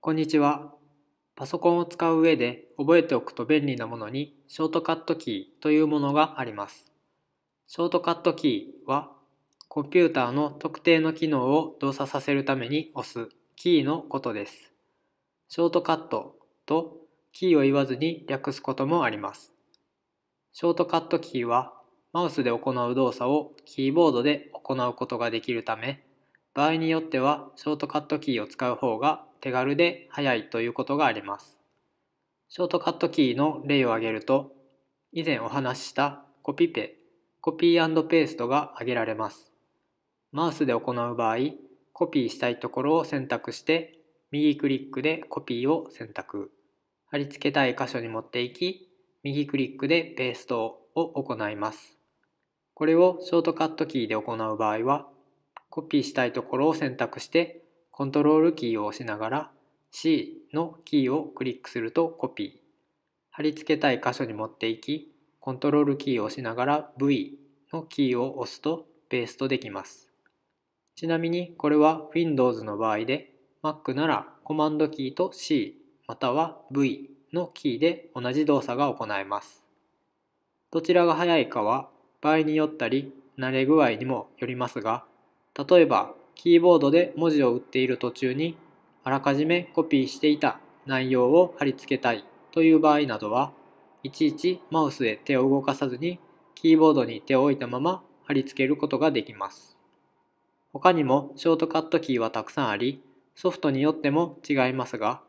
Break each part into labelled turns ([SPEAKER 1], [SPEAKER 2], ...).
[SPEAKER 1] こんにちは。パソコンを使う上で覚えておくと便利なものにショートカットキーというものがあります。ショートカットキーはコンピューターの特定の機能を動作させるために押すキーのことです。ショートカットとキーを言わずに略すこともあります。ショートカットキーはマウスで行う動作をキーボードで行うことができるため場合によってはショートカットキーを使う方が手軽で早いということがあります。ショートカットキーの例を挙げると、以前お話ししたコピペ、コピーペーストが挙げられます。マウスで行う場合、コピーしたいところを選択して、右クリックでコピーを選択。貼り付けたい箇所に持っていき、右クリックでペーストを行います。これをショートカットキーで行う場合は、コピーしたいところを選択して、コントロールキーを押しながら C のキーをクリックするとコピー。貼り付けたい箇所に持っていき、コントロールキーを押しながら V のキーを押すとペーストできます。ちなみにこれは Windows の場合で Mac ならコマンドキーと C または V のキーで同じ動作が行えます。どちらが早いかは場合によったり慣れ具合にもよりますが、例えばキーボードで文字を打っている途中にあらかじめコピーしていた内容を貼り付けたいという場合などはいちいちマウスへ手を動かさずにキーボードに手を置いたまま貼り付けることができます。他にもショートカットキーはたくさんありソフトによっても違いますが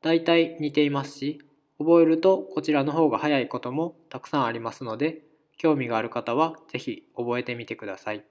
[SPEAKER 1] 大体似ていますし覚えるとこちらの方が早いこともたくさんありますので興味がある方は是非覚えてみてください。